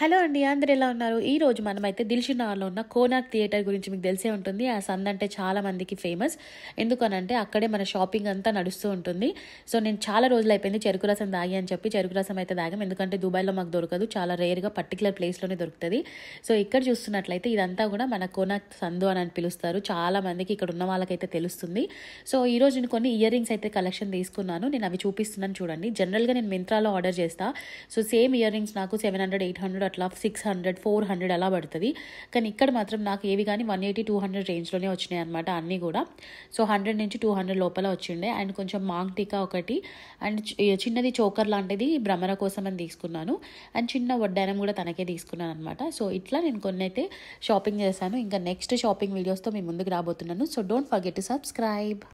hello అండి అందరు ఎలా ఉన్నారు ఈ రోజు మనమైతే దిల్షినాలో ఉన్న కోనాక్ థియేటర్ గురించి మీకు తెలిసే ఉంటుంది ఆ సంద్ అంటే చాలా మందికి ఫేమస్ ఎందుకనంటే అక్కడే మన షాపింగ్ అంతా నడుస్తూ ఉంటుంది సో నేను చాలా రోజులు అయిపోయింది చెరుకు రసం దాగి అని చెప్పి చెరుకు రసం అయితే దాగాం ఎందుకంటే దుబాయ్లో మాకు దొరకదు చాలా రేర్గా పర్టికులర్ ప్లేస్లోనే దొరుకుతుంది సో ఇక్కడ చూస్తున్నట్లయితే ఇదంతా కూడా మన కోనాక్ సందు అని పిలుస్తారు చాలా మందికి ఇక్కడ ఉన్న వాళ్ళకైతే తెలుస్తుంది సో ఈ రోజు నేను కొన్ని ఇయర్ రింగ్స్ అయితే కలెక్షన్ తీసుకున్నాను నేను అవి చూపిస్తున్నాను చూడండి జనరల్గా నేను మింత్రాలో ఆర్డర్ చేస్తాను సో సేమ్ ఇయర్ రింగ్స్ నాకు సెవెన్ హండ్రెడ్ ఎయిట్ హండ్రెడ్ అట్లా సిక్స్ హండ్రెడ్ ఫోర్ హండ్రెడ్ అలా పడుతుంది కానీ ఇక్కడ మాత్రం నాకు ఏవి కానీ వన్ ఎయిటీ టూ హండ్రెడ్ రేంజ్లోనే వచ్చినాయి అనమాట అన్నీ కూడా సో హండ్రెడ్ నుంచి టూ హండ్రెడ్ లోపల వచ్చిండే అండ్ కొంచెం మాంగ్ టీకా ఒకటి అండ్ చిన్నది చోకర్ లాంటిది భ్రమర కోసం అని తీసుకున్నాను అండ్ చిన్న వడ్డానం కూడా తనకే తీసుకున్నాను అనమాట సో ఇట్లా నేను కొన్ని అయితే షాపింగ్ చేశాను ఇంకా నెక్స్ట్ షాపింగ్ వీడియోస్తో మీ ముందుకు రాబోతున్నాను so don't forget to subscribe